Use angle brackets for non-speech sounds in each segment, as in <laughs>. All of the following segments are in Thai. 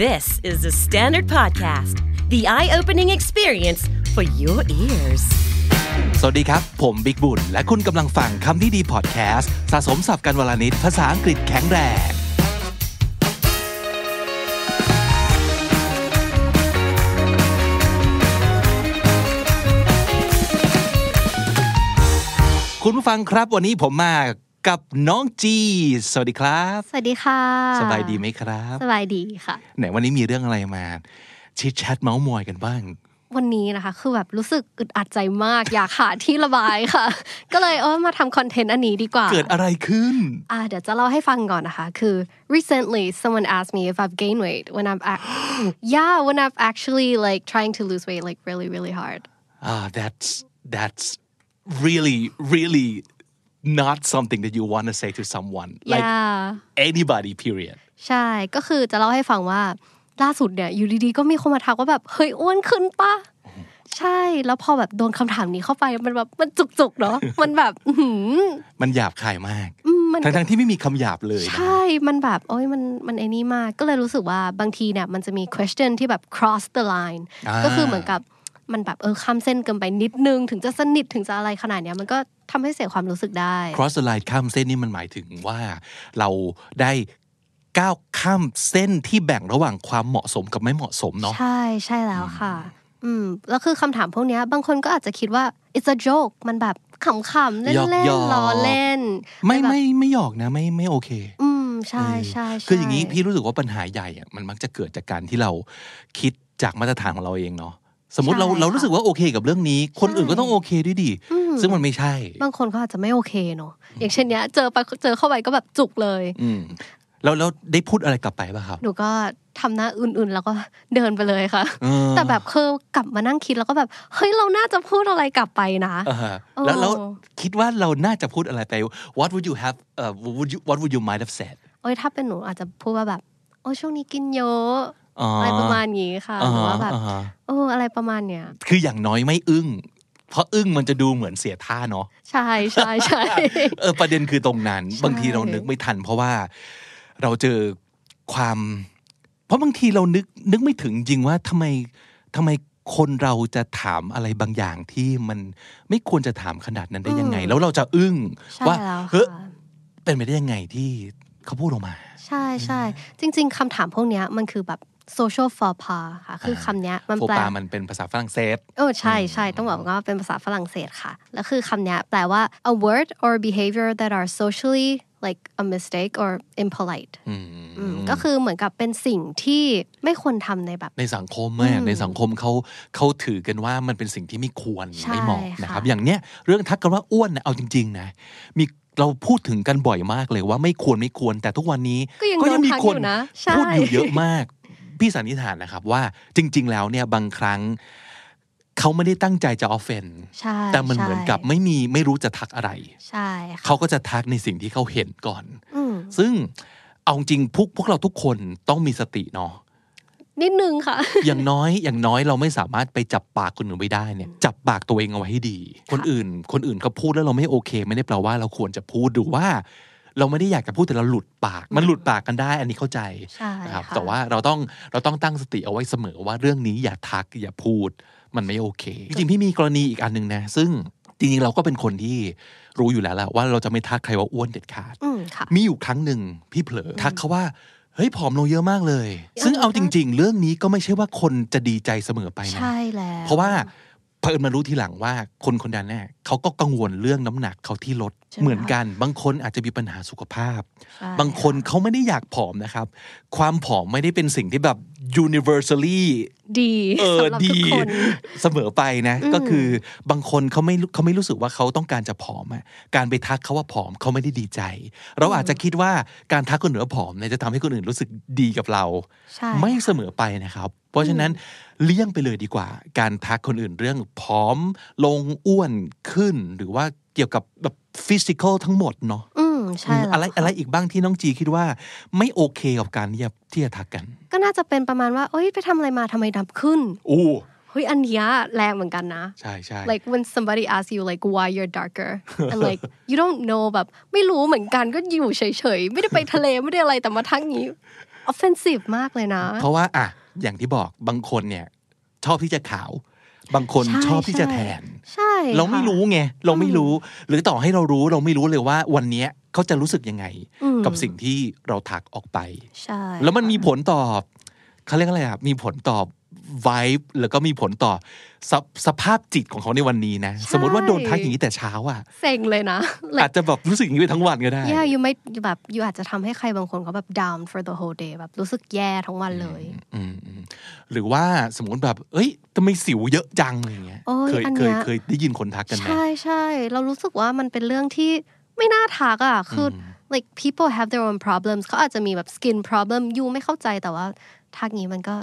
This is the Standard Podcast, the eye-opening experience for your ears. สวัสดีครับ ผมบิกบุญ และคุณกำลังฟังคำที่ดีพอดแคสต์ สะสมสับกันวลานิดภาษาอังกฤษแข็งแรง คุณผู้ฟังครับวันนี้ผมมากับน้องจี สวัสดีครับ สวัสดีค่ะ สบายดีไหมครับ สบายดีค่ะ ไหนวันนี้มีเรื่องอะไรมาชิดแชทเมาส์มอยกันบ้าง วันนี้นะคะคือแบบรู้สึกอึดอัดใจมากอยากหาที่ระบายค่ะ ก็เลยเออมาทำคอนเทนต์อันนี้ดีกว่า เกิดอะไรขึ้น อ่าเดี๋ยวจะเล่าให้ฟังก่อนนะคะ คือ recently someone asked me if I've gained weight when I'm act- yeah when I'm actually like trying to lose weight like really really hard ah that's that's really really not something that you want to say to someone like anybody period ใช่ ก็คือจะเล่าให้ฟังว่าล่าสุดเนี่ยอยู่ดีๆก็มีคนมาทักว่าแบบเฮ้ยอ้วนขึ้นปะใช่ แล้วพอแบบโดนคำถามนี้เข้าไปมันแบบมันจุกๆเนาะมันแบบมันหยาบคายมากทั้งๆที่ไม่มีคำหยาบเลย ใช่ มันแบบโอ้ยมันมันไอ้นี่มากก็เลยรู้สึกว่าบางทีเนี่ยมันจะมี question ที่แบบ cross the line ก็คือเหมือนกับมันแบบเออข้ามเส้นเกินไปนิดนึงถึงจะสนิทถึงจะอะไรขนาดเนี้ย มันก็ทำให้เสียความรู้สึกได้ cross the line ข้ามเส้นนี่มันหมายถึงว่า เราได้ก้าวข้ามเส้นที่แบ่งระหว่างความเหมาะสมกับไม่เหมาะสมเนาะใช่ใช่แล้วค่ะ อืมแล้วคือคำถามพวกนี้บางคนก็อาจจะคิดว่า it's a joke มันแบบขำๆ เล่นๆล้อเล่น ไม่ไม่ไม่หยอกนะไม่ไม่โอเค อืมใช่ใช่คืออย่างนี้พี่รู้สึกว่าปัญหาใหญ่อะมันมักจะเกิดจากการที่เราคิดจากมาตรฐานของเราเองเนาะสมมติเราเรารู้สึกว่าโอเคกับเรื่องนี้ คนอื่นก็ต้องโอเคด้วยดิซึ่งมันไม่ใช่บางคนเขาอาจจะไม่โอเคเนาะอย่างเช่นเนี้ยเจอไปเจอเข้าไปก็แบบจุกเลยแล้วแล้วได้พูดอะไรกลับไปป่ะครับหนูก็ทำหน้าอื่น ๆแล้วก็เดินไปเลยค่ะแต่แบบเคอกลับมานั่งคิดแล้วก็แบบเฮ้ยเราน่าจะพูดอะไรกลับไปนะแล้วเราคิดว่าเราน่าจะพูดอะไรไป what would you have uh, would you what would you might have said โอ้ยถ้าเป็นหนูอาจจะพูดว่าแบบ โอ้ช่วงนี้กินเยอะอะไรประมาณนี้ค่ะหรือว่าแบบโอ้อะไรประมาณเนี้ยคืออย่างน้อยไม่อึ้งเพราะอึ้งมันจะดูเหมือนเสียท่าเนาะใช่ใช่ใช่เออประเด็นคือตรงนั้น บางทีเรานึกไม่ทันเพราะว่าเราเจอความ เพราะบางทีเรานึกนึกไม่ถึงจริงว่าทำไมทำไมคนเราจะถามอะไรบางอย่างที่มันไม่ควรจะถามขนาดนั้นได้ยังไง แล้วเราจะอึ้งว่าเฮ้ยเป็นไปได้ยังไงที่เขาพูดออกมา ใช่ใช่จริง ๆ คำถามพวกเนี้ยมันคือแบบ social faux pas ค่ะคือคำนี้มันแปลมันเป็นภาษาฝรั่งเศสโอ้ใช่ใช่ต้องบอกว่าเป็นภาษาฝรั่งเศสค่ะแล้วคือคำนี้แปลว่า a word or behavior that are socially like a mistake or impolite ก็คือเหมือนกับเป็นสิ่งที่ไม่ควรทำในแบบในสังคมแม่ในสังคมเขาเขาถือกันว่ามันเป็นสิ่งที่ไม่ควรไม่เหมาะนะครับอย่างเนี้ยเรื่องทักกันว่าอ้วนนะเอาจริงๆนะมีเราพูดถึงกันบ่อยมากเลยว่าไม่ควรไม่ควร แต่ทุกวันนี้ก็ยังมีคนพูดอยู่เยอะมากพี่สันนิษฐานนะครับว่าจริงๆแล้วเนี่ยบางครั้ง เขาไม่ได้ตั้งใจจะออฟเฟนแต่มันเหมือนกับไม่มีไม่รู้จะทักอะไร ใช่เขาก็จะทักในสิ่งที่เขาเห็นก่อนซึ่งเอาจริงพวกพวกเราทุกคนต้องมีสติเนาะ นิดนึงค่ะ อย่างน้อยอย่างน้อยเราไม่สามารถไปจับปากคนอื่นไว้ได้เนี่ยจับปากตัวเองเอาไว้ให้ดี คนอื่น คนอื่นเขาพูดแล้วเราไม่โอเค ไม่ได้แปลว่าเราควรจะพูดหรือว่าเราไม่ได้อยากจะพูดแต่เราหลุดปาก มันหลุดปากกันได้ อันนี้เข้าใจครับแต่ว่าเราต้องเราต้องตั้งสติเอาไว้เสมอว่าเรื่องนี้อย่าทักอย่าพูด มันไม่โอเค จริงๆพี่มีกรณีอีกอันหนึ่งนะ ซึ่งจริงๆเราก็เป็นคนที่รู้อยู่แล้วแหละว่าเราจะไม่ทักใครว่าอ้วนเด็ดขาดมีอยู่ครั้งหนึ่งพี่เผลอทักเขาว่าเฮ้ยผอมลงเยอะมากเลย ซึ่งเอาจริง ๆ เรื่องนี้ก็ไม่ใช่ว่าคนจะดีใจเสมอไปนะใช่แล้วเพราะว่าเพิ่นมารู้ทีหลังว่าคนคนนั้นเนี่ยเขาก็กังวลเรื่องน้ำหนักเขาที่ลดเหมือนกัน บางคนอาจจะมีปัญหาสุขภาพ บางคนเขาไม่ได้อยากผอมนะครับ ความผอมไม่ได้เป็นสิ่งที่แบบ universally ดีเออดีเสมอไปนะ ก็คือบางคนเขาไม่เขาไม่รู้สึกว่าเขาต้องการจะผอมอ่ะการไปทักเขาว่าผอมเขาไม่ได้ดีใจ เราอาจจะคิดว่าการทักคนอื่นว่าผอมเนี่ยจะทำให้คนอื่นรู้สึกดีกับเรา ไม่เสมอไปนะครับ เพราะฉะนั้นเลี่ยงไปเลยดีกว่า การทักคนอื่นเรื่องผอมลงอ้วนขึ้น หรือว่าเกี่ยวกับแบบฟิสิกอลทั้งหมดเนาะอะไรอะไรอีกบ้างที่น้องจีคิดว่า ไม่โอเคกับการที่ที่จะทักกัน ก็น่าจะเป็นประมาณว่าเอ้ยไปทำอะไรมาทำไมดับขึ้นอู้เฮ้ยอันนี้แรงเหมือนกันนะใช่ใช่ like when somebody asks you like why you're darker and like you don't know แบบไม่รู้เหมือนกันก็อยู่เฉยๆไม่ได้ไปทะเลไม่ได้อะไรแต่มาทักนี้ offensive มากเลยนะ เพราะว่าอ่ะอย่างที่บอกบางคนเนี่ย ชอบที่จะขาวบางคนชอบที่จะแทน ใช่ เราไม่รู้ไง เราไม่รู้หรือต่อให้เรารู้เราไม่รู้เลยว่าวันนี้เขาจะรู้สึกยังไง กับสิ่งที่เราถักออกไป ใช่ แล้วมันมีผลตอบเขาเรียกอะไรอ่ะ มีผลตอบไว b ์แล้วก็มีผลต่อสสภาพจิตของเขาในวันนี้นะสมมติว่าโดนทักอย่างนี้แต่เช้าอ่ะเซ็งเลยนะอาจจะแบบรู้สึกอย่างนี้ไปทั้งวันก็ได้ yeah you might แบบ y ยูอาจจะทำให้ใครบางคนเขาแบบ down for the whole day แบบรู้สึกแย่ทั้งวันเลยหรือว่าสมมติแบบ เอ้ยทำไมสิวเยอะจังอะไรเงี้ยเคยเคยเคยได้ยินคนทักกันไหมใช่ใช่เรารู้สึกว่ามันเป็นเรื่องที่ไม่น่าทักอ่ะคือ like people have their own problems เขาอาจจะมีแบบ skin problem ยูไม่เข้าใจแต่ว่าทักงี้มันก็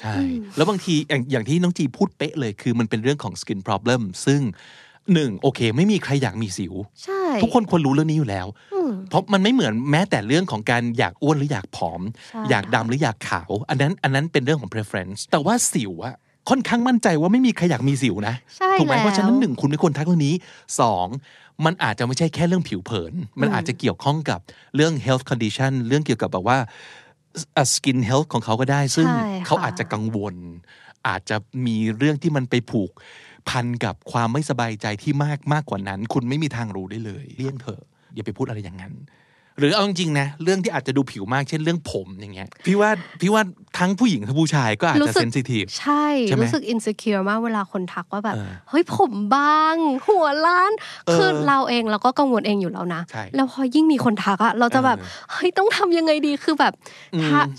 ใช่แล้วบางทีอย่างที่น้องจีพูดเป๊ะเลยคือมันเป็นเรื่องของ skin problem ซึ่งหนึ่งโอเค ไม่มีใครอยากมีสิวใช่ทุกคนควรรู้เรื่องนี้อยู่แล้วเพราะมันไม่เหมือนแม้แต่เรื่องของการอยากอ้วนหรืออยากผอม อยากดำหรืออยากขาว อันนั้นอันนั้นเป็นเรื่องของ preference แต่ว่าสิวอะค่อนข้างมั่นใจว่าไม่มีใครอยากมีสิวนะถูกไหมเพราะฉะนั้นหนึ่งคุณไม่ควรทักเรื่องนี้สองมันอาจจะไม่ใช่แค่เรื่องผิวเผิน มันอาจจะเกี่ยวข้องกับเรื่อง health condition เรื่องเกี่ยวกับแบบว่าสกินเฮลท์ของเขาก็ได้ซึ่งเขาอาจจะกังวล อาจจะมีเรื่องที่มันไปผูก พันกับความไม่สบายใจที่มากมากกว่านั้น คุณไม่มีทางรู้ได้เลย เลี่ยงเถอะอย่าไปพูดอะไรอย่างนั้นหรือเอาจริงๆนะเรื่องที่อาจจะดูผิวมากเช่นเรื่องผมอย่างเงี้ยพี่ว่าพี่ว่าทั้งผู้หญิงทั้งผู้ชายก็อาจจะเซนซิทีฟใช่รู้สึกอินสิคิวมากเวลาคนทักว่าแบบเฮ้ยผมบาง หัวล้านคือเราเองเราก็กังวลเองอยู่แล้วนะแล้วพอยิ่งมีคนทักอะเราจะแบบเฮ้ยต้องทำยังไงดีคือแบบ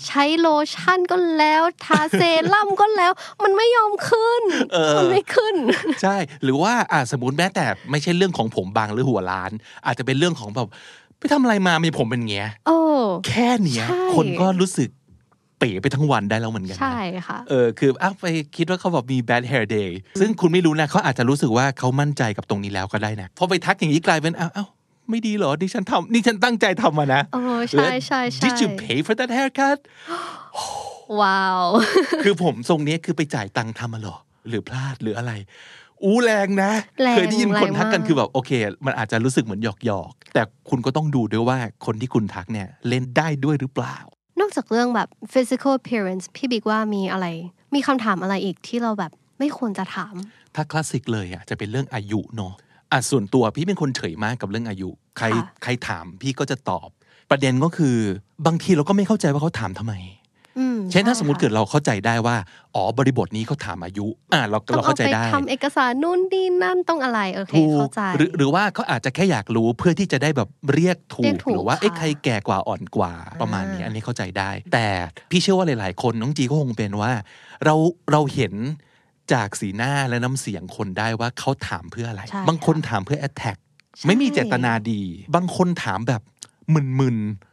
ใช้โลชั่นก็แล้ว ทาเซรั่มก็แล้ว มันไม่ยอมขึ้นมันไม่ขึ้น ใช่ หรือว่าสมมติแม้แต่ไม่ใช่เรื่องของผมบางหรือหัวล้าน อาจจะเป็นเรื่องของแบบไปทำอะไรมา มีผมเป็นเงี้ย โอ้แค่เนี้ยคนก็รู้สึกเป๋ไปทั้งวันได้แล้วเหมือนกัน ใช่ค่ะ เออ คืออ้าวไปคิดว่าเขาแบบมี bad hair day ซึ่งคุณไม่รู้นะ เขาอาจจะรู้สึกว่าเขามั่นใจกับตรงนี้แล้วก็ได้นะพอไปทักอย่างนี้กลายเป็นอ้าวอ้าวไม่ดีเหรอดิฉันทำ นี่ฉันตั้งใจทำมานะ โอ้ ใช่ใช่ใช่แล้ว Did you pay for that haircut ว้าว คือผมทรงนี้คือไปจ่ายตังค์ทำมาหรอหรือพลาดหรืออะไรอู้แรงนะ เคยได้ยินคนทักกันคือแบบ โอเค มันอาจจะรู้สึกเหมือนหยอกหยอกแต่คุณก็ต้องดูด้วยว่าคนที่คุณทักเนี่ยเล่นได้ด้วยหรือเปล่า นอกจากเรื่องแบบ physical appearance พี่บิ๊กว่ามีอะไร มีคำถามอะไรอีกที่เราแบบไม่ควรจะถาม ถ้าคลาสสิกเลยอ่ะจะเป็นเรื่องอายุเนาะอ่ะส่วนตัวพี่เป็นคนเฉยมากกับเรื่องอายุ ใครใครถามพี่ก็จะตอบ ประเด็นก็คือ บางทีเราก็ไม่เข้าใจว่าเขาถามทำไมเช่นถ้าสมมติเกิดเราเข้าใจได้ว่าอ๋อบริบทนี้เขาถามอายุ อ่า เราเราเข้าใจได้ทำเอกสารนู่นนี่นั่นต้องอะไรโอเคเข้าใจหรือหรือว่าเขาอาจจะแค่อยากรู้เพื่อที่จะได้แบบเรียกถูกหรือว่าเอ๊ะใครแก่กว่าอ่อนกว่าประมาณนี้อันนี้เข้าใจได้ แต่พี่เชื่อว่าหลายๆ คนน้องจีก็คงเป็นว่าเราเราเห็นจากสีหน้าและน้ำเสียงคนได้ว่าเขาถามเพื่ออะไร บางคนถามเพื่อแอตแทกไม่มีเจตนาดี บางคนถามแบบมึนๆ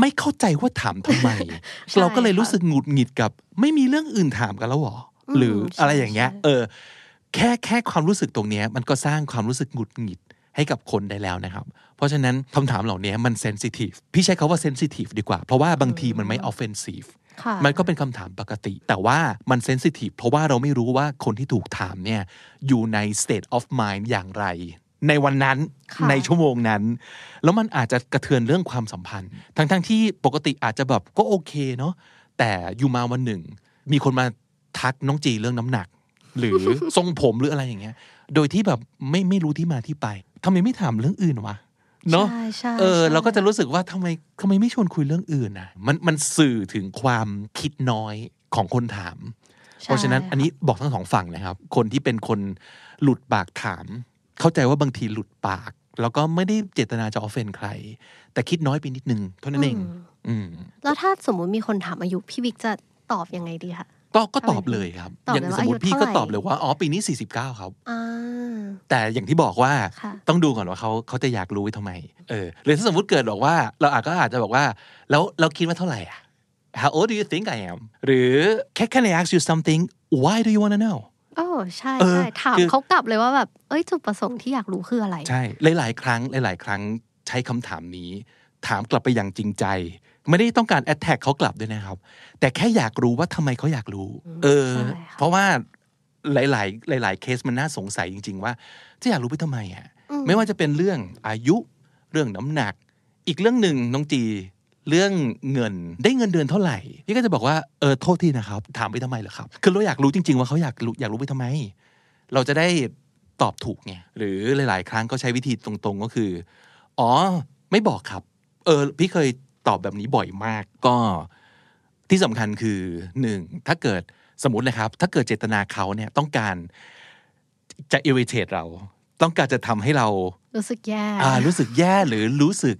ไม่เข้าใจว่าถามทำไม เราก็เลยรู้สึกหงุดหงิดกับ ไม่มีเรื่องอื่นถามกันแล้วหรอ หรืออะไรอย่างเงี้ยเออแค่แค่ความรู้สึกตรงนี้ มันก็สร้างความรู้สึกหงุดหงิด ให้กับคนได้แล้วนะครับ เพราะฉะนั้นคำถามเหล่านี้มันเซนซิทีฟพี่ใช้คาว่าเซนซิทีฟดีกว่า เพราะว่าบางทีมันไม่ออฟเฟนซีฟมันก็เป็นคำถามปกติ แต่ว่ามันเซนซิทีฟเพราะว่าเราไม่รู้ว่าคนที่ถูกถามเนี่ยอยู่ในสเตทออฟมายด์อย่างไรในวันนั้นในชั่วโมงนั้น แล้วมันอาจจะกระเทือนเรื่องความสัมพันธ์ ทั้งๆทที่ปกติอาจจะแบบก็โอเคเนาะแต่อยู่มาวันหนึ่ง มีคนมาทักน้องจีเรื่องน้ำหนัก หรือทรงผมหรืออะไรอย่างเงี้ย โดยที่แบบไม่ไม่รู้ที่มาที่ไปทำไมไม่ถามเรื่องอื่นวะเนาะเออเราก็จะรู้สึกว่าทำไมทำไมไม่ชวนคุยเรื่องอื่นนะมันมันสื่อถึงความคิดน้อยของคนถาม เพราะฉะนั้นอันนี้บอกทั้งสองฝั่งนะครับ คนที่เป็นคนหลุดปากถามเข้าใจว่าบางทีหลุดปากแล้วก็ไม่ได้เจตนาจะออฟเฟนใคร แต่คิดน้อยไปนิดนึงเท่านั้นเองแล้วถ้าสมมุติมีคนถามอายุพี่วิกจะตอบยังไงดีคะก็ก็ตอบเลยครับ อย่างสมมติพี่ก็ตอบเลยว่าอ๋อปีนี้49 ครับแต่อย่างที่บอกว่าต้องดูก่อนว่าเขาเขาจะอยากรู้ไว้ทำไมเออหรือถ้าสมมติเกิดบอกว่า เราอาจก็อาจจะบอกว่า แล้วเราคิดว่าเท่าไหร่อะ How old do you think I am หรือ Can I ask you something Why do you want to know โอ้ใช่ใช่ถามเขากลับเลยว่าแบบเอ้ยจุดประสงค์ที่อยากรู้คืออะไร ใช่หลายๆ ครั้งหลาย ๆ ครั้งใช้คำถามนี้ ถามกลับไปอย่างจริงใจ ไม่ได้ต้องการแอดแท็กเขากลับด้วยนะครับ แต่แค่อยากรู้ว่าทำไมเขาอยากรู้ เออเพราะว่าหลายๆ หลาย ๆ เคสมันน่าสงสัยจริง ๆ ว่า จะอยากรู้ไปทำไมอ่ะไม่ว่าจะเป็นเรื่องอายุ เรื่องน้ำหนัก อีกเรื่องหนึ่งน้องจีเรื่องเงินได้เงินเดือนเท่าไหร่ พี่ก็จะบอกว่าเออ โทษทีนะครับ ถามไปทำไมเหรอครับ คือเราอยากรู้จริง ๆว่าเขาอยากรู้อยากรู้ไปทำไม เราจะได้ตอบถูกไงหรือหลายๆ ครั้งก็ใช้วิธีตรง ๆก็คือ อ๋อไม่บอกครับ เออ พี่เคยตอบแบบนี้บ่อยมาก ก็ที่สำคัญคือหนึ่งถ้าเกิดสมมตินะครับ ถ้าเกิดเจตนาเขาเนี่ยต้องการจะอิริเทตเรา ต้องการจะทำให้เรา รู้สึกแย่รู้สึกแย่หรือรู้สึก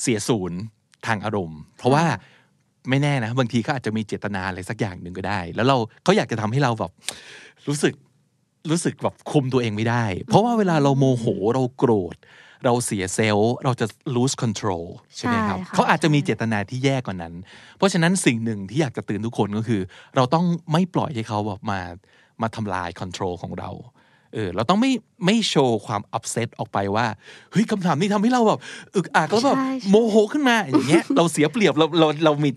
เสียศูนย์ทางอารมณ์ เพราะว่าไม่แน่นะบางทีเขาอาจจะมีเจตนาอะไรสักอย่างหนึ่งก็ได้ แล้วเราเขาอยากจะทำให้เราแบบรู้สึกรู้สึกแบบคุมตัวเองไม่ได้ เพราะว่าเวลาเราโมโหเราโกรธเราเสียเซลล์ เราจะ lose control ใช่ไหมครับเขาอาจจะมีเจตนาที่แย่กว่านั้น เพราะฉะนั้นสิ่งหนึ่งที่อยากจะตื่นทุกคนก็คือ เราต้องไม่ปล่อยให้เขาแบบมามาทำลาย control ของเราเออเราต้องไม่ไม่โชว์ความอับเซตออกไปว่าเฮ้ยคำถามนี้ทำให้เราแบบอึกอักแล้วแบบโมโห ขึ้นมา อย่างเงี้ยเราเสียเปรียบเราเราเรามี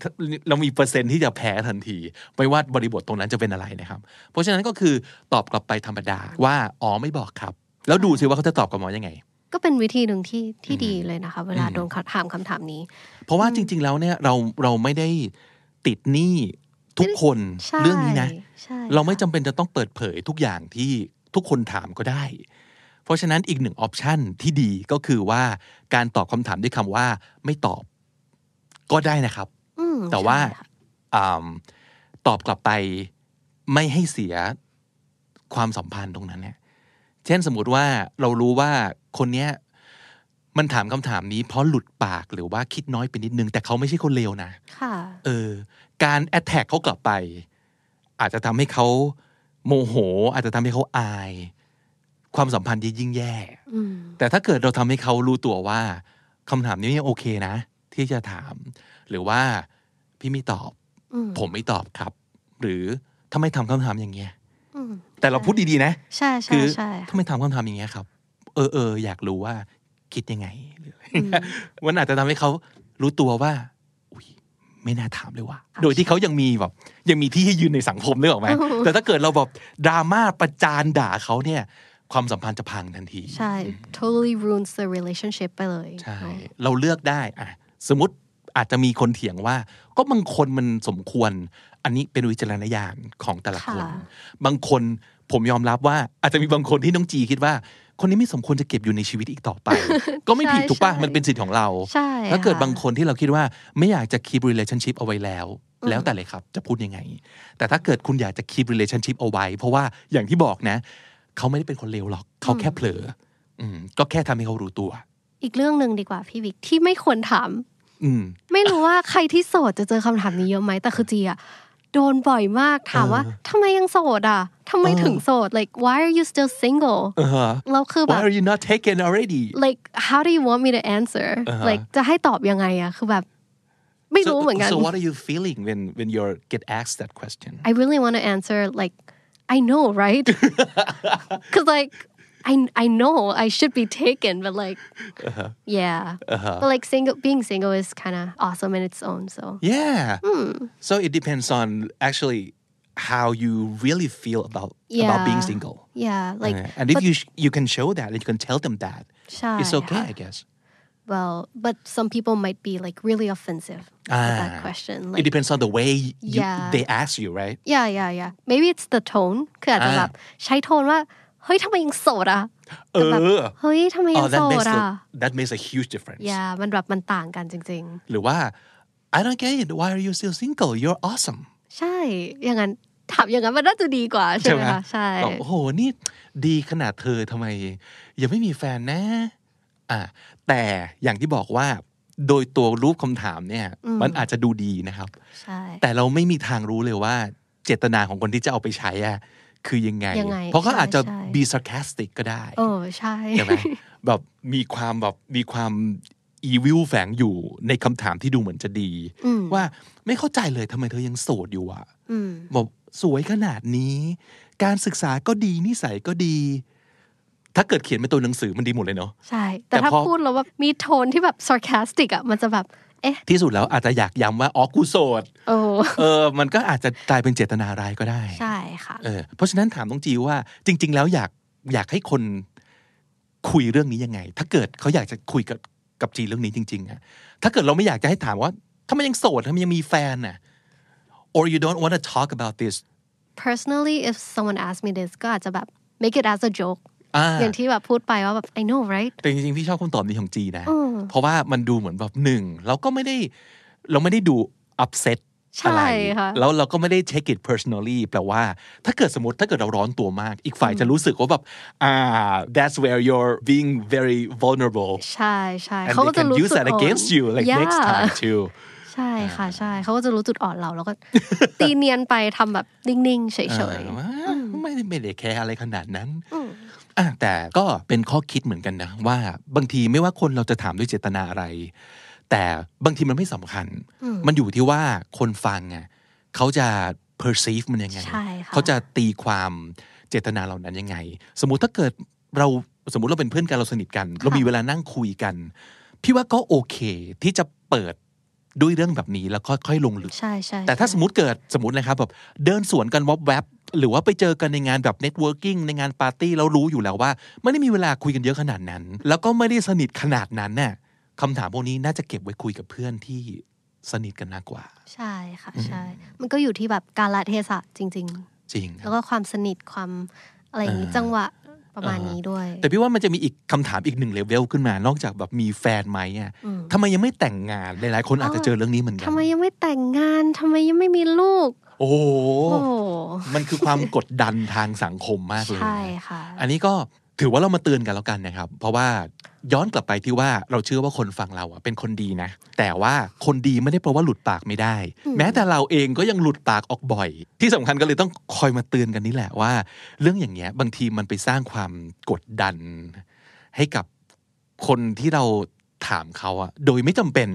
เรามีเปอร์เซ็นต์ที่จะแพ้ทันที ไม่ว่าบริบทตรงนั้นจะเป็นอะไรนะครับ เพราะฉะนั้นก็คือตอบกลับไปธรรมดาว่าอ๋อไม่บอกครับ แล้วดูสิว่าเขาจะตอบกับหมอยังไง ก็เป็นวิธีหนึ่งที่ที่ดีเลยนะคะเวลาโดนถามคำถามนี้ เพราะว่าจริง ๆแล้วเนี่ยเราเราไม่ได้ติดหนี้ทุกคนเรื่องนี้นะ เราไม่จำเป็นจะต้องเปิดเผยทุกอย่างที่ทุกคนถามก็ได้ เพราะฉะนั้นอีกหนึ่งออปชันที่ดีก็คือว่าการตอบคำถามด้วยคำว่า ไม่ตอบก็ได้นะครับ แต่ว่าตอบกลับไป ไม่ให้เสีย ความสัมพันธ์ตรงนั้น เนี่ย เช่นสมมติว่าเรารู้ว่าคนเนี้ย มันถามคำถามนี้เพราะหลุดปากหรือว่าคิดน้อยไปนิดนึง แต่เขาไม่ใช่คนเลวนะ ค่ะ เออ การแอดแท็กเขากลับไป อาจจะทำให้เขาโมโห อาจจะทำให้เขาอาย ความสัมพันธ์ยิ่งแย่แต่ถ้าเกิดเราทำให้เขารู้ตัวว่า คำถามนี้โอเคนะที่จะถาม หรือว่าพี่ไม่ตอบ ผมไม่ตอบครับ หรือทำไม่ทำคำถามอย่างเงี้ยแต่เราพูดดีๆนะใช่ใช่ใช่ทำไมทำคำถามอย่างเงี้ยครับเออเอออยากรู้ว่าคิดยังไงวันอาจจะทำให้เขารู้ตัวว่าไม่น่าถามเลยว่า โดยที่เขายังมีแบบยังมีที่ให้ยืนในสังคมนรืออกไหมแต่ถ้าเกิดเราแบบดราม่าประจานด่าเขาเนี่ยความสัมพันธ์จะพังทันที ใช่ totally ruins the relationship ไปเลยใช่ เราเลือกได้อะสมมติอาจจะมีคนเถียงว่า ก็บางคนมันสมควร อันนี้เป็นวิจารณญาณของแต่ละคนบางคนผมยอมรับว่าอาจจะมีบางคนที่น้องจีคิดว่าคนนี้ไม่สมควรจะเก็บอยู่ในชีวิตอีกต่อไปก็ไม่ผิดถูกป่ะมันเป็นสิทธิ์ของเราถ้าเกิดบางคนที่เราคิดว่าไม่อยากจะ keep relationship เอาไว้แล้ว แล้วแต่เลยครับ จะพูดยังไง แต่ถ้าเกิดคุณอยากจะ keep relationship เอาไว้ เพราะว่า อย่างที่บอกนะ เขาไม่ได้เป็นคนเลวหรอก เขาแค่เผลอ อืมก็แค่ทำให้เขารู้ตัว อีกเรื่องหนึ่งดีกว่าพี่วิกที่ไม่ควรถามไม่รู้ว่าใครที่โสดจะเจอคำถามนี้เยอะไหมแต่คือจีอะโดนบ่อยมากถามว่าทำไมยังโสดอ่ะทำไมถึงโสด like why are you still single เราคือแบบ uh-huh. why are you not taken already like how do you want me to answer uh-huh. like จะให้ตอบยังไงอะคือแบบไม่รู้เหมือนกัน so what are you feeling when when you get asked that question I really want to answer like I know right because <laughs> like I I know I should be taken but like uh-huh. yeah uh-huh. but like single being single is kind of awesome in its own so yeah mm. so it depends on actually how you really feel about yeah. about being single. Yeah, like and if you sh- you can show that, and you can tell them that, it's okay, I guess. Well, but some people might be like really offensive ah, that question. Like, it depends on the way you, yeah. they ask you, right? Yeah, yeah, yeah. Maybe it's the tone. คืออาจจะแบบใช้โทนว่าเฮ้ยทำไมยังโสดอ่ะเออเฮ้ยทำไมยังโสดอ่ะ That makes a huge difference. Yeah, มันแบบมันต่างกันจริงๆ I don't get it. Why are you still single? You're awesome. ใช่ อย่างนั้นถามอย่างนั้นมันน่าจะดีกว่า ใช่ไหมคะใช่โอ้โห นี่ดีขนาดเธอทำไม ยังไม่มีแฟนนะ อ่าแต่อย่างที่บอกว่าโดยตัวรูปคำถามเนี่ย มันอาจจะดูดีนะครับ ใช่ แต่เราไม่มีทางรู้เลยว่า เจตนาของคนที่จะเอาไปใช้อะคือยังไง เพราะเขาอาจจะ be sarcastic ก็ได้ เออใช่ ใช่ไหมแบบมีความแบบมีความอีวิลแฝงอยู่ในคำถามที่ดูเหมือนจะดี ว่าไม่เข้าใจเลยทำไมเธอยังโสดอยู่อ่ะบอกสวยขนาดนี้ การศึกษาก็ดี นิสัยก็ดี ถ้าเกิดเขียนเป็นตัวหนังสือมันดีหมดเลยเนาะใช่ แต่ถ้าพูดแล้วว่ามีโทนที่แบบ sarcastic อ่ะมันจะแบบเอ๊ะที่สุดแล้วอาจจะอยากย้ำว่า อ๋อกูโสดเออมันก็อาจจะกลายเป็นเจตนาร้ายก็ได้ใช่ค่ะเออเพราะฉะนั้นถามตรงจีว่าจริง ๆ แล้วอยากอยากให้คนคุยเรื่องนี้ยังไง ถ้าเกิดเขาอยากจะคุยกับกับจีนเรื่องนี้จริงๆฮะถ้าเกิดเราไม่อยากจะให้ถามว่าทำไมยังโสดทำไมยังมีแฟนน่ะ or you don't want to talk about this personally if someone asks me this ก็อาจจะแบบ make it as a joke อย่างที่แบบพูดไปว่าแบบ I know right แต่จริงๆพี่ชอบคำตอบนี้ของจีนะ เพราะว่ามันดูเหมือนแบบหนึ่งเราก็ไม่ได้เราไม่ได้ดู upset อะไรแล้วเราก็ไม่ได้เช็คอิ t personally แปลว่าถ้าเกิดสมมติถ้าเกิดเราร้อนตัวมาก อีกฝ่ายจะรู้สึกว่าแบบอ่า that's where you're being very vulnerable ใช่ใช่เขาก็จะรู้สึก use t a g a i n s t you like next time too ใช่ค่ะใช่เขาก็จะรู้จุดอ่อนเรา แล้วก็ตีเนียนไปทำแบบนิ่งๆเฉยๆไม่ได้ไม่ได้แคร์อะไรขนาดนั้นแต่ก็เป็นข้อคิดเหมือนกันนะว่าบางทีไม่ว่าคนเราจะถามด้วยเจตนาอะไรแต่ บางทีมันไม่สำคัญ มันอยู่ที่ว่าคนฟังไงเขาจะ perceive มันยังไง เขาจะตีความเจตนาเหล่านั้นยังไง สมมุติถ้าเกิดเราสมมุติเราเป็นเพื่อนกันเราสนิทกันเรามีเวลานั่งคุยกัน พี่ว่าก็โอเคที่จะเปิดด้วยเรื่องแบบนี้แล้วค่อยๆลงลึกใช่ใช่แต่ถ้าสมมติเกิดสมมตินะครับแบบเดินสวนกันวอบแวบหรือว่าไปเจอกันในงานแบบเน็ตเวิร์กิ่งในงานปาร์ตี้เรารู้อยู่แล้วว่าไม่ได้มีเวลาคุยกันเยอะขนาดนั้น แล้วก็ไม่ได้สนิทขนาดนั้นเนี่ยคำถามพวกนี้น่าจะเก็บไว้คุยกับเพื่อนที่สนิทกันมากกว่า ใช่ค่ะใช่ มันก็อยู่ที่แบบการละเทศะจริง ๆ จริง แล้วก็ความสนิทความอะไรอย่างนี้จังหวะประมาณนี้ด้วย แต่พี่ว่ามันจะมีอีกคำถามอีกหนึ่งเลเวลขึ้นมานอกจากแบบมีแฟนไหมอ่ะทำไมยังไม่แต่งงานหลายๆคนอาจจะเจอเรื่องนี้เหมือนกันทำไมยังไม่แต่งงาน ทำไมยังไม่มีลูก โอ้มันคือความกดดันทางสังคมมากเลย ใช่ค่ะ อันนี้ก็ถือว่าเรามาเตือนกันแล้วกันนะครับ เพราะว่าย้อนกลับไปที่ว่าเราเชื่อว่าคนฟังเราอ่ะ เป็นคนดีนะ แต่ว่าคนดีไม่ได้แปลว่าหลุดปากไม่ได้ แม้แต่เราเองก็ยังหลุดปากออกบ่อย ที่สำคัญก็เลยต้องคอยมาเตือนกันนี่แหละ ว่าเรื่องอย่างเงี้ยบางทีมันไปสร้างความกดดัน ให้กับคนที่เราถามเขาอ่ะ โดยไม่จำเป็น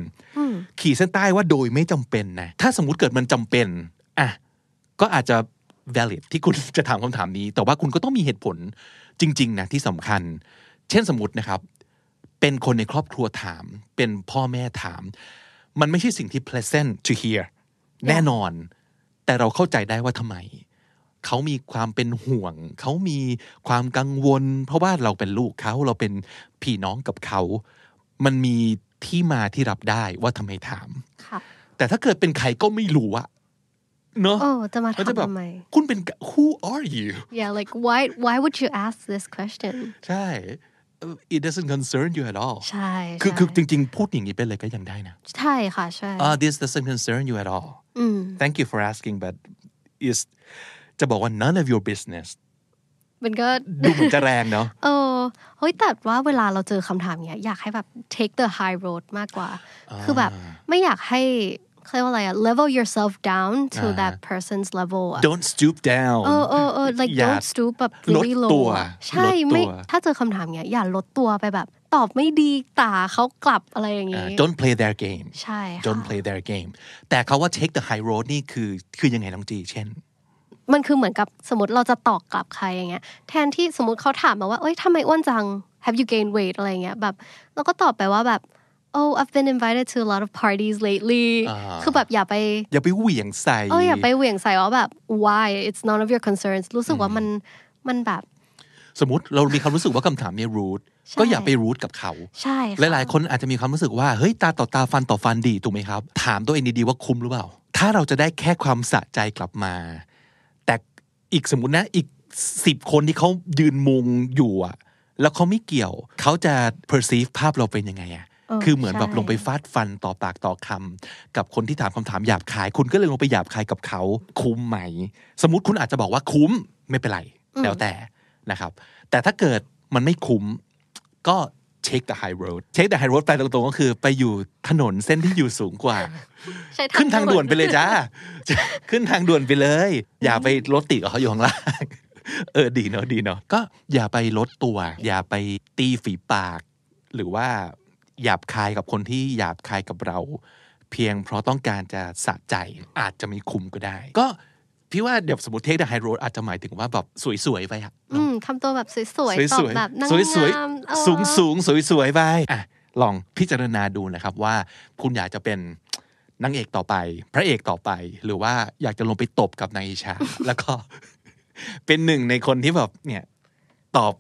ขีดเส้นใต้ว่าโดยไม่จำเป็นนะ ถ้าสมมติเกิดมันจำเป็นอ่ะก็อาจจะ valid ที่คุณจะถามคำถามนี้ แต่ว่าคุณก็ต้องมีเหตุผลจริงๆนะที่สำคัญ เช่นสมมตินะครับ เป็นคนในครอบครัวถามเป็นพ่อแม่ถาม มันไม่ใช่สิ่งที่ pleasant to hear แน่นอนแต่เราเข้าใจได้ว่าทำไมเขามีความเป็นห่วงเขามีความกังวล เพราะว่าเราเป็นลูกเขาเราเป็นพี่น้องกับเขา มันมีที่มาที่รับได้ว่าทำไมถามแต่ถ้าเกิดเป็นใครก็ไม่รู้อะเนาะโอ้จะมาทำทำไมคุณเป็น who are you yeah like why why would you ask this question ใช่ it doesn't concern you at all ใช่คือคือจริงๆ พูดอย่างนี้ไปเลยก็ยังได้นะ ใช่ค่ะใช่ uh, this doesn't concern you at all thank you for asking but is จะบอกว่า none of your business มันก็ดูเหมือนจะแรงเนาะเออเฮ้ยแต่ว่าเวลาเราเจอคำถามเนี้ยอยากให้แบบ take the high road มากกว่า คือแบบไม่อยากให้เขาเรียกว่าอะไรอะ level yourself down to that person's level don't stoop down เออเออเออ like don't stoop แบบ really low ใช่ไม่ถ้าเจอคำถามเงี้ยอย่าลดตัวไปแบบตอบไม่ดีตาเขากลับอะไรอย่างงี้ don't play their game ใช่ don't play their game แต่เขาว่า take the high road นี่คือคือยังไงน้องจีเช่น มันคือเหมือนกับสมมติเราจะตอบกลับใครอย่างเงี้ยแทนที่สมมติเขาถามมาว่าเอ้ยทำไมอ้วนจัง have you gained weight อะไรเงี้ยแบบ เราก็ตอบไปว่าแบบ oh I've been invited to a lot of parties lately คือแบบอย่าไป อย่าไปเหวี่ยงใส่เอออย่าไปเหวี่ยงใส่ ว่าแบบ why it's none of your concerns รู้สึกว่ามันมันแบบ สมมติเรามีความรู้สึกว่าคำถามนี้ rude ก็อย่าไปรูทกับเขา ใช่ หลายๆ คนอาจจะมีความรู้สึกว่าเฮ้ยตาต่อตาฟันต่อฟันดี ถูกไหมครับ ถามตัวเองดีๆว่าคุ้มหรือเปล่า ถ้าเราจะได้แค่ความสะใจกลับมา แต่อีกสมมตินะอีกสิบคนที่เขายืนมุงอยู่อะแล้วเขาไม่เกี่ยวเขาจะ perceive ภาพเราเป็นยังไงอะคือเหมือนแบบลงไปฟาดฟันต่อปากต่อคำ กับคนที่ถามคำถามหยาบคาย คุณก็เลยลงไปหยาบคายกับเขา คุ้มไหม สมมติคุณอาจจะบอกว่าคุ้มไม่เป็นไร แล้วแต่นะครับ แต่ถ้าเกิดมันไม่คุ้ม ก็เช็ค the high road เช็ค the high road แปลตรงๆก็คือ ไปอยู่ถนนเส้นที่อยู่สูงกว่า ขึ้นทางด่วนไปเลยจ้าขึ้นทางด่วนไปเลย อย่าไปรถติดเขาอยู่ข้างล่างเออดีเนาะดีเนาะก็อย่าไปลดตัว อย่าไปตีฝีปากหรือว่าหยาบคายกับคนที่หยาบคายกับเรา เพียงเพราะต้องการจะสะใจอาจจะมีคุมก็ได้ ก็ พี่ว่าเดี๋ยวสมมติเทคเดอะไฮโรดอาจจะหมายถึงว่าแบบสวยๆไปอะอืมคำตัวแบบสวยๆตอบแบบสวยๆสูงสูงสวยๆไป อ่ะ ลองพิจารณาดูนะครับ ว่าคุณอยากจะเป็นนางเอกต่อไป พระเอกต่อไป หรือว่าอยากจะลงไปตบกับนายชาแล้วก็เป็นหนึ่งในคนที่แบบเนี่ยตอบ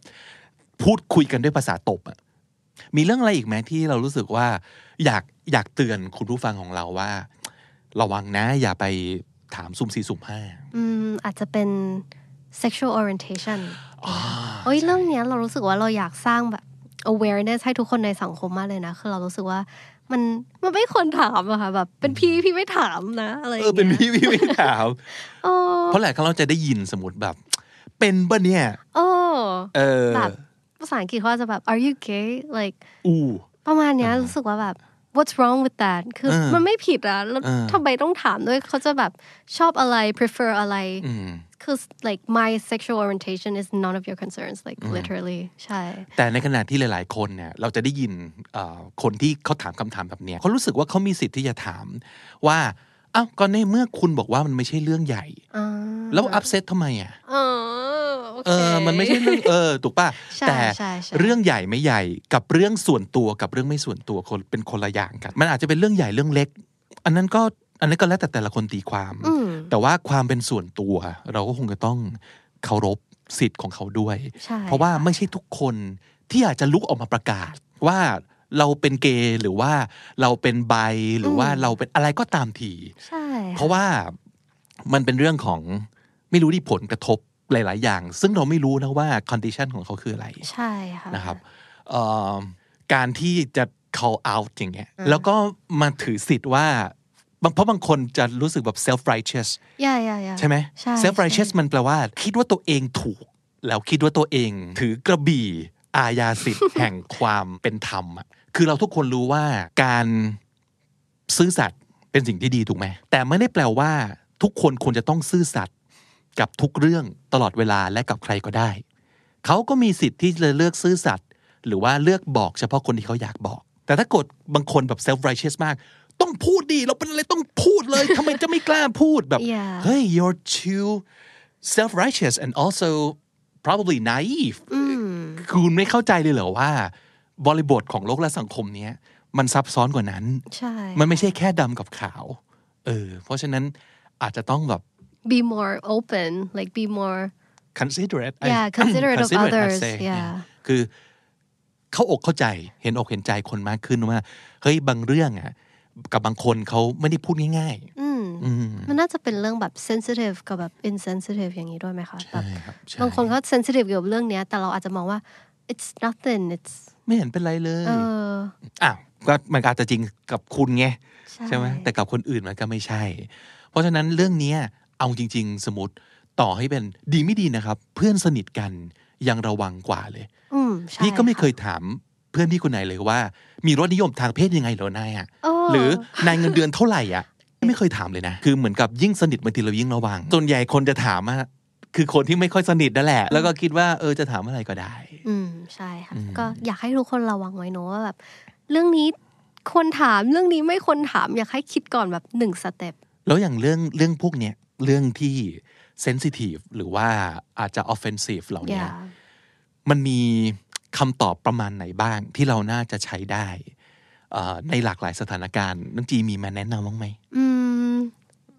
พูดคุยกันด้วยภาษาตบอะมีเรื่องอะไรอีกไหมที่เรารู้สึกว่าอยากอยากเตือนคุณผู้ฟังของเราว่า ระวังนะ อย่าไปถามสุ่มสี่สุ่มห้า อืมอาจจะเป็น sexual orientation โอ้ยเรื่องเนี้ยเรารู้สึกว่าเราอยากสร้างแบบ awareness ให้ทุกคนในสังคมมากเลยนะคือเรารู้สึกว่ามันมันไม่ควรถามอะค่ะ แบบ เป็นพี่พี่ไม่ถามนะ อะไร เออเป็นพี่พี่ไม่ถาม เพราะหละเครัเราจะได้ยินสมมติแบบ เป็นปะเนี่ยเออแบบภาษาอังกฤษเขาจะแบบ are you gay like อประมาณเนี้ยรู้สึกว่าแบบ what's wrong with that คือมันไม่ผิดอะแล้วทำไมต้องถามด้วยเขาจะแบบชอบอะไร prefer อะไรคือ like my sexual orientation is none of your concerns like literally ใช่แต่ในขณะที่หลายๆ คนเนี่ยเราจะได้ยินคนที่เขาถามคำถามแบบเนี้ยเขารู้สึกว่าเขามีสิทธิ์ที่จะถามว่าอ้าวก็ในเมื่อคุณบอกว่ามันไม่ใช่เรื่องใหญ่แล้วอัพเซตทำไมอ่ะเออมันไม่ใช่เรื่องเออ ถูกป่ะแต่เรื่องใหญ่ไม่ใหญ่กับเรื่องส่วนตัวกับเรื่องไม่ส่วนตัวคนเป็นคนละอย่างกัน มันอาจจะเป็นเรื่องใหญ่เรื่องเล็ก อันนั้นก็อันนั้นก็แล้วแต่แต่ละคนตีความ แต่ว่าความเป็นส่วนตัว เราก็คงจะต้องเคารพสิทธิ์ของเขาด้วย เพราะว่าไม่ใช่ทุกคนที่อยากจะลุกออกมาประกาศ ว่าเราเป็นเกย์หรือว่าเราเป็นไบหรือว่าเราเป็นอะไรก็ตามทีเพราะว่ามันเป็นเรื่องของไม่รู้ที่ผลกระทบหลาย ๆ อย่าง ซึ่งเราไม่รู้นะว่าคอนดิชันของเขาคืออะไร ใช่ค่ะ นะครับการที่จะ call out อย่างเงี้ย แล้วก็มาถือสิทธิ์ว่า เพราะบางคนจะรู้สึกแบบ self righteous ใช่ไหม self righteous มันแปลว่าคิดว่าตัวเองถูก แล้วคิดว่าตัวเองถือกระบี่ อาญาสิทธิ์แห่งความเป็นธรรม คือเราทุกคนรู้ว่าการซื่อสัตย์เป็นสิ่งที่ดีถูกไหมแต่ไม่ได้แปลว่าทุกคนควรจะต้องซื่อสัตย์กับทุกเรื่องตลอดเวลาและกับใครก็ได้เขาก็มีสิทธิ์ที่จะเลือกซื่อสัตย์หรือว่าเลือกบอก เฉพาะคนที่เขาอยากบอก แต่ถ้ากดบางคนแบบ self righteous มาก ต้องพูดดีเราเป็นอะไรต้องพูดเลยทำไมจะไม่กล้าพูดแบบเฮ้ย you're too self righteous and also probably naive คุณไม่เข้าใจเลยเหรอว่า บริบทของโลกและสังคมเนี้ยมันซับซ้อนกว่านั้นมันไม่ใช่แค่ดำกับขาวเออเพราะฉะนั้นอาจจะต้องแบบ be more open like be more considerate yeah considerate of others yeah คือเขาอกเข้าใจเห็นอกเห็นใจคนมากขึ้นว่าเฮ้ยบางเรื่องอ่ะกับบางคนเขาไม่ได้พูดง่ายๆมันน่าจะเป็นเรื่องแบบ sensitive กับแบบ insensitive อย่างนี้ด้วยไหมคะใช่ครับบางคนเขา sensitive เกี่ยวกับเรื่องนี้แต่เราอาจจะมองว่า it's nothing it's ไม่เห็นเป็นไรเลยอ้าวก็มันอาจจะจริงกับคุณไงใช่ไหมแต่กับคนอื่นมันก็ไม่ใช่ เพราะฉะนั้นเรื่องนี้เอาจริงๆ สมมติต่อให้เป็นดีไม่ดีนะครับ เพื่อนสนิทกันยังระวังกว่าเลยพี่ก็ไม่เคยถามเพื่อนพี่คนไหนเลยว่า มีรสนิยมทางเพศยังไงหรอนายอ่ะหรือนายเงินเดือนเท่าไหร่อ่ะ ไม่เคยถามเลยนะคือเหมือนกับยิ่งสนิทบางทีเรายิ่งระวังส่วนใหญ่คนจะถามอ่าคือคนที่ไม่ค่อยสนิทนั่นแหละ แล้วก็คิดว่าเออจะถามอะไรก็ได้ อืมใช่ค่ะก็อยากให้ทุกคนระวังไว้เนาะว่าแบบ เรื่องนี้ควรถามเรื่องนี้ไม่ควรถาม อยากให้คิดก่อนแบบหนึ่งสเต็ปแล้วอย่างเรื่องเรื่องพวกเนี้ยเรื่องที่เซนซิทีฟหรือว่าอาจจะออฟเฟนซีฟเหล่านี้ yeah. มันมีคำตอบประมาณไหนบ้างที่เราน่าจะใช้ได้ในหลากหลายสถานการณ์น้องจีมีมาแนะนำบ้างไหมม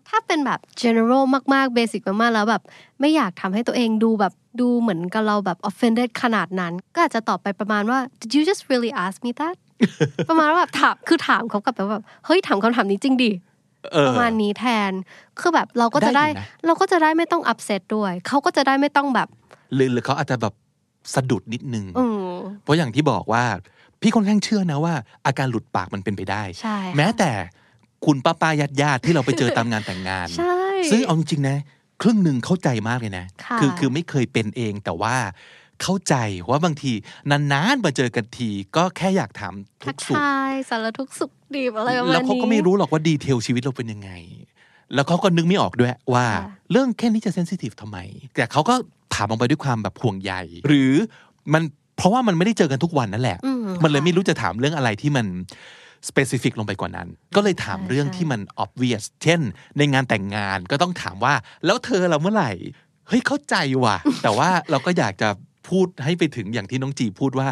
ถ้าเป็นแบบ general มากๆ basic มากๆแล้วแบบไม่อยากทำให้ตัวเองดูแบบดูเหมือนกับเราแบบ offended ขนาดนั้น ก็อาจจะตอบไปประมาณว่า did you just really ask me that ประมาณว่าแบบถามคือถามเขากลับไปแบบเฮ้ยถามคำถามนี้จริงดิประมาณนี้แทน คือแบบเราก็จะได้ เราก็จะได้ไม่ต้องอับเซตด้วย เขาก็จะได้ไม่ต้องแบบ หรือหรือเขาอาจจะแบบสะดุดนิดนึงเพราะอย่างที่บอกว่าพี่ค่อนข้างเชื่อนะว่า อาการหลุดปากมันเป็นไปได้ใช่แม้แต่คุณป้าป้าญาติญาติที่เราไปเจอตามงาน แต่งงานใช่ซึ่งเอาจริง ๆ นะ ครึ่งหนึ่งเข้าใจมากเลยนะ คือคือไม่เคยเป็นเองแต่ว่าเข้าใจว่าบางทีนานๆมาเจอกันทีก็แค่อยากถาม ทุกสุขใช่สารทุกสุขดีอะไรประมาณนี้ แล้วเขาก็ไม่รู้หรอกว่าดีเทลชีวิตเราเป็นยังไง แล้วเขาก็นึกไม่ออกด้วยว่าเรื่องแค่นี้จะเซนซิทีฟทำไม แต่เขาก็ถามออกไปด้วยความแบบห่วงใยหรือมันเพราะว่ามันไม่ได้เจอกันทุกวันนั่นแหละ มันเลยไม่รู้จะถามเรื่องอะไรที่มันสเปซิฟิกลงไปกว่านั้น ก็เลยถามเรื่องที่มันออบเว u เช่น ในงานแต่งงานก็ต้องถามว่าแล้วเธอเราเมื่อไหร่เฮ้ยเข้าใจว่ะ แต่ว่าเราก็อยากจะพูดให้ไปถึงอย่างที่น้องจีพูดว่า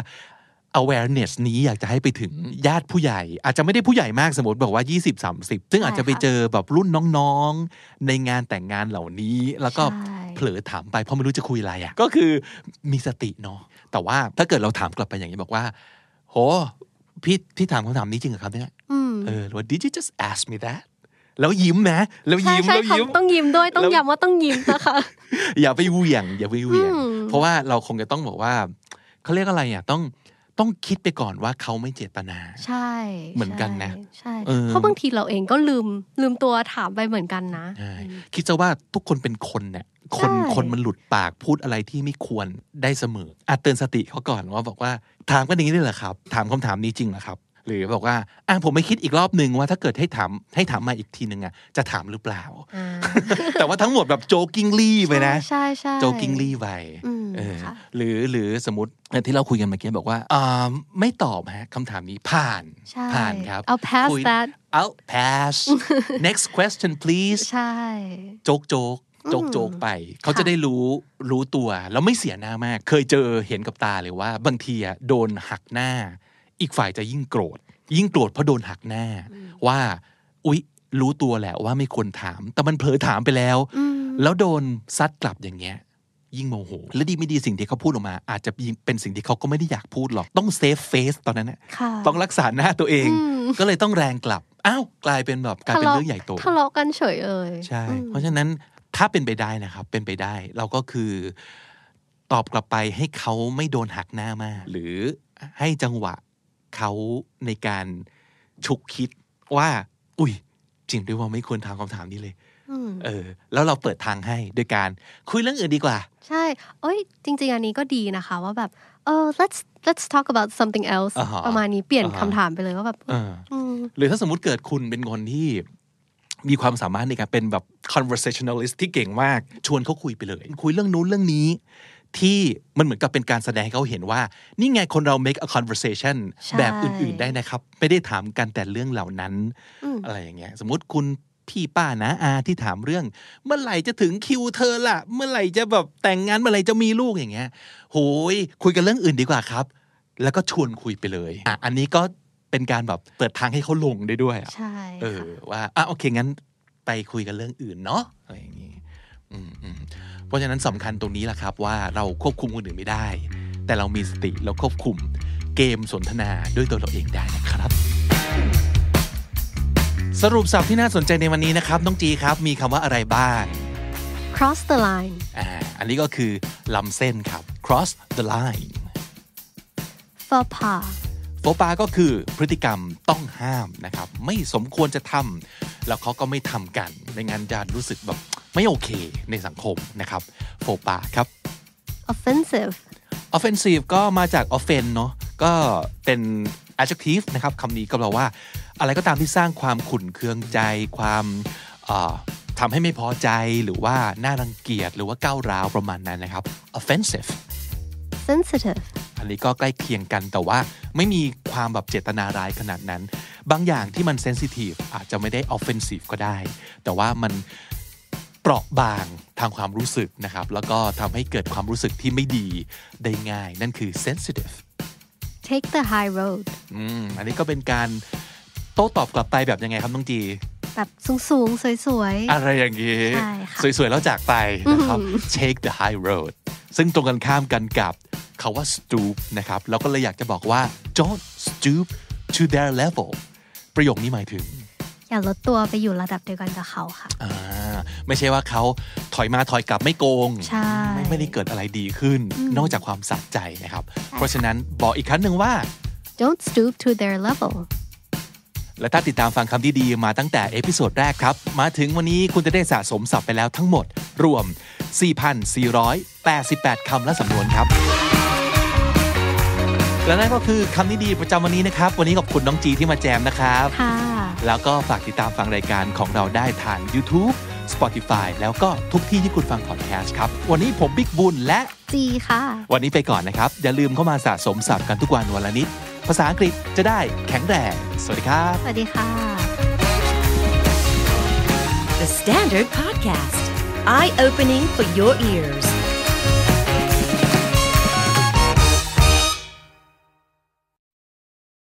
awareness นี้อยากจะให้ไปถึงญาติผู้ใหญ่ อาจจะไม่ได้ผู้ใหญ่มากสมมติบอกว่า20 30ซึ่งอาจจะไปเจอแบบรุ่นน้องๆ ในงานแต่งงานเหล่านี้ แล้วก็เผลอถามไปเพราะไม่รู้จะคุยอะไรอ่ะก็คือมีสติเนาะแต่ว่าถ้าเกิดเราถามกลับไปอย่างนี้บอกว่า โหพี่พี่ถามคำถามนี้จริงเหรอครับเนี่ยเออว่า did you just ask me that แล้วยิ้มนะแล้วยิ้มแล้วยิ้มต้องยิ้มด้วย ต้องย้ำว่าต้องยิ้มนะคะ อย่าไปเวียงอย่าไปเวียง เพราะว่าเราคงจะต้องบอกว่า เขาเรียกอะไรอ่ะต้องต้องคิดไปก่อนว่าเขาไม่เจตนา ใช่ เหมือนกันนะใช่เพราะบางทีเราเองก็ลืมลืมตัวถามไปเหมือนกันนะคิดจะว่าทุกคนเป็นคนเนี่ยคนคนมันหลุดปากพูดอะไรที่ไม่ควรได้เสมออาจเตือนสติเขาก่อนว่าบอกว่าถามกันอย่างนี้ได้เหรอครับ ถามคำถามนี้จริงเหรอครับหรือบอกว่าอ่ะผมไปคิดอีกรอบหนึ่งว่าถ้าเกิดให้ถาม ให้ถามมาอีกทีหนึ่งอ่ะจะถามหรือเปล่า แต่ว่าทั้งหมดแบบโจกิงลี่ไปนะใช่ใช่โจกิงลี่ไปหรือหรือสมมติที่เราคุยกันเมื่อกี้บอกว่าอ่าไม่ตอบฮะคำถามนี้ ผ่านผ่านครับ I'll pass that I'll pass next question please ใช่ โจกโจกโจกโจกไป เขาจะได้รู้รู้ตัว แล้วไม่เสียหน้ามาก เคยเจอเห็นกับตาเลยว่าบางทีอะโดนหักหน้าอีกฝ่ายจะยิ่งโกรธ ยิ่งโกรธเพราะโดนหักหน้าว่า อุ๊ย รู้ตัวแหละว่าไม่ควรถาม แต่มันเผลอถามไปแล้ว แล้วโดนซัดกลับอย่างเงี้ย ยิ่งโมโห และดีไม่ดีสิ่งที่เขาพูดออกมาอาจจะเป็นสิ่งที่เขาก็ไม่ได้อยากพูดหรอก ต้องเซฟเฟซตอนนั้นนะต้องรักษาหน้าตัวเอง ก็เลยต้องแรงกลับ อ้าว กลายเป็นแบบกลายเป็นเรื่องใหญ่โตทะเลาะกันเฉยเลยใช่ เพราะฉะนั้นถ้าเป็นไปได้นะครับ เป็นไปได้ เราก็คือตอบกลับไปให้เขาไม่โดนหักหน้ามาก หรือให้จังหวะเขาในการฉุกคิดว่า อุ้ย จริงด้วยว่าไม่ควรถามคำถามนี้เลยเออ แล้วเราเปิดทางให้โดยการคุยเรื่องอื่นดีกว่า ใช่เอ้ยจริง ๆ อันนี้ก็ดีนะคะ ว่าแบบเออ let's let's talk about something else ประมาณนี้เปลี่ยนคำถามไปเลยว่าแบบหรือถ้าสมมติเกิดคุณเป็นคนที่มีความสามารถในการเป็นแบบ conversationalist ที่เก่งมาก ชวนเขาคุยไปเลย คุยเรื่องนู้นเรื่องนี้ที่มันเหมือนกับเป็นการแสดงให้เขาเห็นว่า นี่ไง คนเรา make a conversation แบบอื่น ๆได้นะครับไม่ได้ถามกัน แต่ เรื่องเหล่านั้น อะไรอย่างเงี้ย สมมติคุณพี่ป้านะอาที่ถามเรื่อง เมื่อไหร่จะถึงคิว เธอละเมื่อไหร่จะแบบแต่งงานเมื่อไหร่จะมีลูกอย่างเงี้ยโหยคุยกันเรื่องอื่นดีกว่าครับ แล้วก็ชวนคุยไปเลยอ่ะอันนี้ก็เป็นการแบบเปิดทางให้เขาลงได้ด้วยใช่เออว่าอ่ะโอเคงั้น ไปคุยกันเรื่องอื่นเนาะอะไรอย่างงี้อืมอืมเพราะฉะนั้นสำคัญตรงนี้แหละครับว่าเราควบคุมคนอื่นไม่ได้ แต่เรามีสติเราควบคุมเกมสนทนาด้วยตัวเราเองได้นะครับ สรุปสับที่น่าสนใจในวันนี้นะครับน้องจีครับมีคำว่าอะไรบ้าง cross the line อ่าอันนี้ก็คือลำเส้นครับ cross the line faux pas โฟปาก็คือพฤติกรรมต้องห้ามนะครับไม่สมควรจะทำ แล้วเขาก็ไม่ทำกันในงานจะรู้สึกแบบไม่โอเคในสังคมนะครับโฟปาครับ offensive offensive ก็มาจาก offen เนาะก็เป็น adjective นะครับคำนี้ก็แปลว่าอะไรก็ตามที่สร้างความขุ่นเคืองใจความทำให้ไม่พอใจหรือว่าน่ารังเกียจหรือว่าก้าวร้าวประมาณนั้นนะครับ offensive sensitive อันนี้ก็ใกล้เคียงกันแต่ว่าไม่มีความแบบเจตนาร้ายขนาดนั้น บางอย่างที่มันเซนซิทีฟอาจจะไม่ได้ออฟเฟนซีฟก็ได้ แต่ว่ามันเปราะบางทางความรู้สึกนะครับ แล้วก็ทำให้เกิดความรู้สึกที่ไม่ดีได้ง่าย นั่นคือ sensitive take the high road อืมอันนี้ก็เป็นการโต้ตอบกลับไปแบบยังไงครับน้องจีแบบ สูง ๆสวย ๆ อะไรอย่างนี้สวยๆแล้วจากไปนะครับ take the high road ซึ่งตรงกันข้ามกันกับคาว่า stoop นะครับเราก็เลยอยากจะบอกว่า don't stoop to their level ประโยคนี้หมายถึง อย่าลดตัวไปอยู่ระดับเดียวกันกับเขาค่ะอ่าไม่ใช่ว่าเขาถอยมาถอยกลับไม่โกงใช่ไม่ได้เกิดอะไรดีขึ้น นอกจากความส์ใจนะครับ เพราะฉะนั้นบอกอีกครั้งหนึ่งว่า don't stoop to their level และถ้าติดตามฟังคำดีๆมาตั้งแต่เอพิโซดแรกครับ มาถึงวันนี้คุณจะได้สะสมศัพท์ไปแล้วทั้งหมดรวม 4,488คำและสำนวนครับและนั่นก็คือคำนิดีประจำวันนี้นะครับ วันนี้ขอบคุณน้องจีที่มาแจมนะครับ ค่ะ แล้วก็ฝากติดตามฟังรายการของเราได้ทาง YouTube Spotify แล้วก็ทุกที่ที่คุณฟังพอดแคสต์ครับ วันนี้ผมบิ๊กบุญและ จีค่ะ วันนี้ไปก่อนนะครับ อย่าลืมเข้ามาสะสมสับกันทุกวันวันละนิด ภาษาอังกฤษจะได้แข็งแรง สวัสดีครับ สวัสดีค่ะ The Standard Podcast Eye Opening for Your Ears